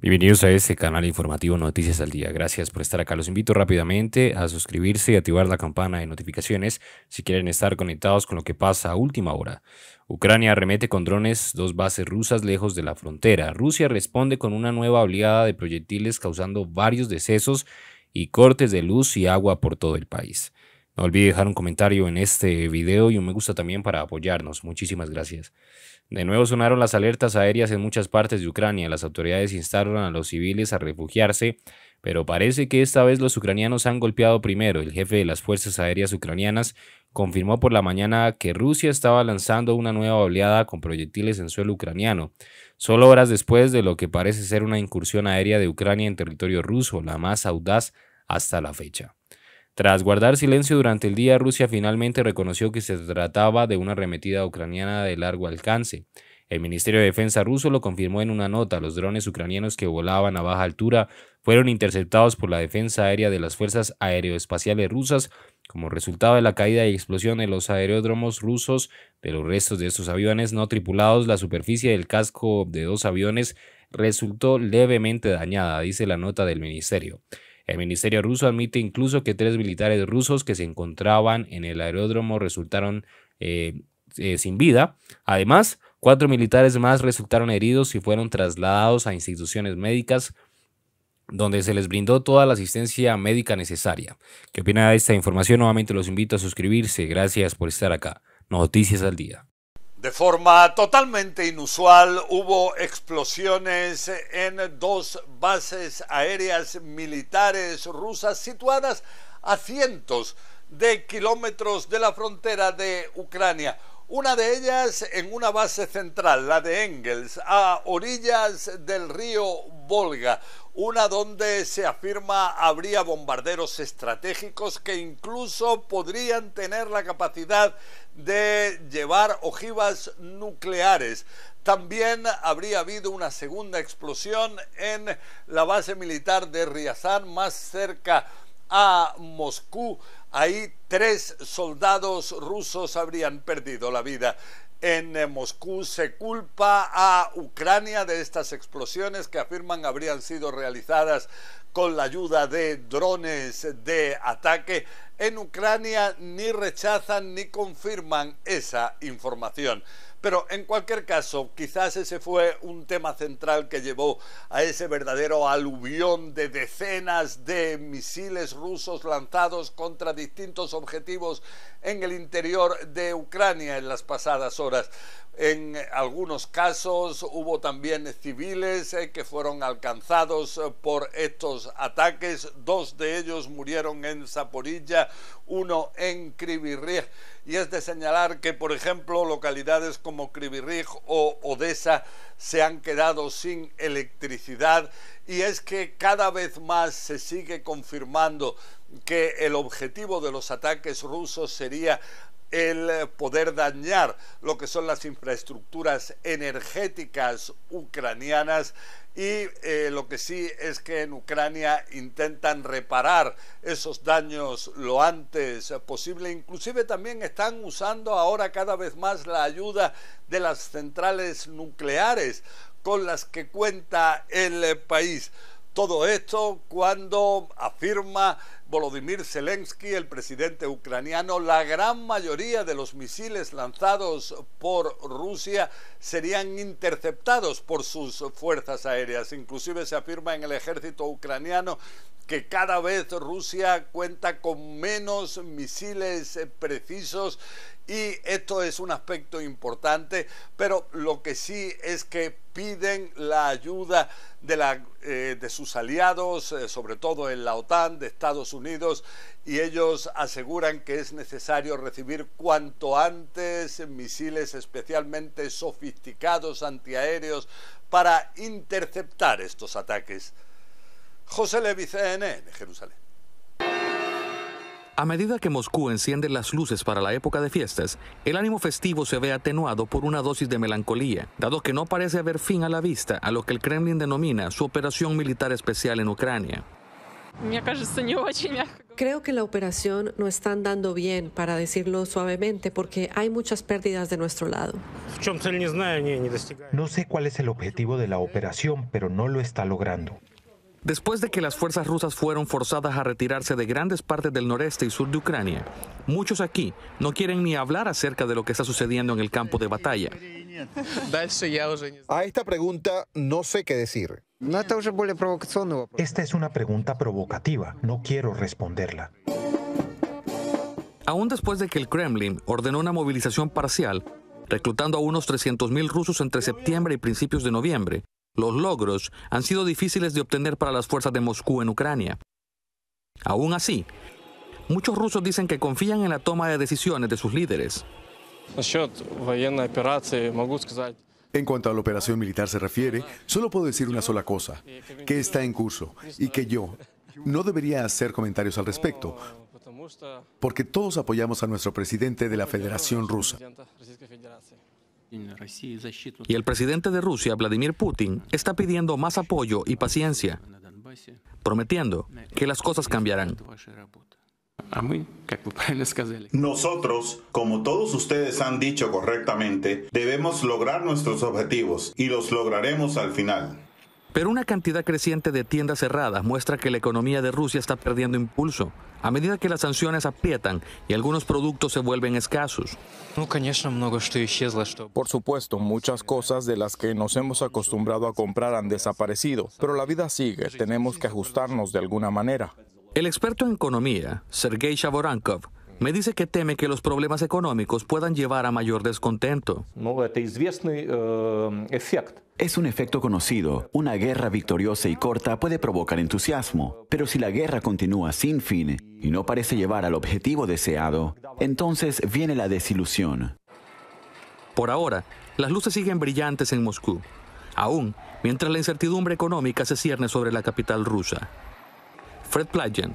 Bienvenidos a este canal informativo Noticias al Día. Gracias por estar acá. Los invito rápidamente a suscribirse y activar la campana de notificaciones si quieren estar conectados con lo que pasa a última hora. Ucrania arremete con drones dos bases rusas lejos de la frontera. Rusia responde con una nueva oleada de proyectiles causando varios decesos y cortes de luz y agua por todo el país. No olvide dejar un comentario en este video y un me gusta también para apoyarnos. Muchísimas gracias. De nuevo sonaron las alertas aéreas en muchas partes de Ucrania. Las autoridades instaron a los civiles a refugiarse, pero parece que esta vez los ucranianos han golpeado primero. El jefe de las Fuerzas Aéreas Ucranianas confirmó por la mañana que Rusia estaba lanzando una nueva oleada con proyectiles en suelo ucraniano, solo horas después de lo que parece ser una incursión aérea de Ucrania en territorio ruso, la más audaz hasta la fecha. Tras guardar silencio durante el día, Rusia finalmente reconoció que se trataba de una arremetida ucraniana de largo alcance. El Ministerio de Defensa ruso lo confirmó en una nota. Los drones ucranianos que volaban a baja altura fueron interceptados por la defensa aérea de las fuerzas aeroespaciales rusas como resultado de la caída y explosión en los aeródromos rusos de los restos de estos aviones no tripulados. La superficie del casco de dos aviones resultó levemente dañada, dice la nota del ministerio. El Ministerio ruso admite incluso que tres militares rusos que se encontraban en el aeródromo resultaron eh, eh, sin vida. Además, cuatro militares más resultaron heridos y fueron trasladados a instituciones médicas donde se les brindó toda la asistencia médica necesaria. ¿Qué opina de esta información? Nuevamente los invito a suscribirse. Gracias por estar acá. Noticias al día. De forma totalmente inusual hubo explosiones en dos bases aéreas militares rusas situadas a cientos de kilómetros de la frontera de Ucrania. Una de ellas en una base central, la de Engels, a orillas del río Volga, una donde se afirma habría bombarderos estratégicos que incluso podrían tener la capacidad de llevar ojivas nucleares. También habría habido una segunda explosión en la base militar de Riazán, más cerca a Moscú, Ahí tres soldados rusos habrían perdido la vida. En eh, Moscú se culpa a Ucrania de estas explosiones que afirman habrían sido realizadas con la ayuda de drones de ataque. En Ucrania ni rechazan ni confirman esa información. Pero en cualquier caso, quizás ese fue un tema central que llevó a ese verdadero aluvión de decenas de misiles rusos lanzados contra distintos objetivos en el interior de Ucrania en las pasadas horas. En algunos casos hubo también civiles eh, que fueron alcanzados eh, por estos ataques. Dos de ellos murieron en Zaporilla, uno en Rih Y es de señalar que, por ejemplo, localidades como Krivirij o Odessa se han quedado sin electricidad y es que cada vez más se sigue confirmando que el objetivo de los ataques rusos sería el poder dañar lo que son las infraestructuras energéticas ucranianas y eh, lo que sí es que en Ucrania intentan reparar esos daños lo antes posible. Inclusive también están usando ahora cada vez más la ayuda de las centrales nucleares con las que cuenta el país. Todo esto cuando afirma Volodymyr Zelensky, el presidente ucraniano, la gran mayoría de los misiles lanzados por Rusia serían interceptados por sus fuerzas aéreas. Inclusive se afirma en el ejército ucraniano que cada vez Rusia cuenta con menos misiles precisos y esto es un aspecto importante, pero lo que sí es que piden la ayuda de, la, eh, de sus aliados, eh, sobre todo en la OTAN, de Estados Unidos, y ellos aseguran que es necesario recibir cuanto antes misiles especialmente sofisticados antiaéreos para interceptar estos ataques. José Levice, en Jerusalén. A medida que Moscú enciende las luces para la época de fiestas, el ánimo festivo se ve atenuado por una dosis de melancolía, dado que no parece haber fin a la vista a lo que el Kremlin denomina su operación militar especial en Ucrania. Creo que la operación no está andando bien, para decirlo suavemente, porque hay muchas pérdidas de nuestro lado. No sé cuál es el objetivo de la operación, pero no lo está logrando. Después de que las fuerzas rusas fueron forzadas a retirarse de grandes partes del noreste y sur de Ucrania, muchos aquí no quieren ni hablar acerca de lo que está sucediendo en el campo de batalla. A esta pregunta no sé qué decir. Esta es una pregunta provocativa, no quiero responderla. Aún después de que el Kremlin ordenó una movilización parcial, reclutando a unos 300.000 rusos entre septiembre y principios de noviembre, los logros han sido difíciles de obtener para las fuerzas de Moscú en Ucrania. Aún así, muchos rusos dicen que confían en la toma de decisiones de sus líderes. En cuanto a la operación militar se refiere, solo puedo decir una sola cosa, que está en curso y que yo no debería hacer comentarios al respecto, porque todos apoyamos a nuestro presidente de la Federación Rusa. Y el presidente de Rusia, Vladimir Putin, está pidiendo más apoyo y paciencia, prometiendo que las cosas cambiarán. Nosotros, como todos ustedes han dicho correctamente, debemos lograr nuestros objetivos y los lograremos al final. Pero una cantidad creciente de tiendas cerradas muestra que la economía de Rusia está perdiendo impulso a medida que las sanciones aprietan y algunos productos se vuelven escasos. Por supuesto, muchas cosas de las que nos hemos acostumbrado a comprar han desaparecido, pero la vida sigue, tenemos que ajustarnos de alguna manera. El experto en economía, Sergei Shavorankov, me dice que teme que los problemas económicos puedan llevar a mayor descontento. Э, es un efecto conocido. Una guerra victoriosa y corta puede provocar entusiasmo, pero si la guerra continúa sin fin y no parece llevar al objetivo deseado, entonces viene la desilusión. Por ahora, las luces siguen brillantes en Moscú, aún mientras la incertidumbre económica se cierne sobre la capital rusa. Fred Plagen,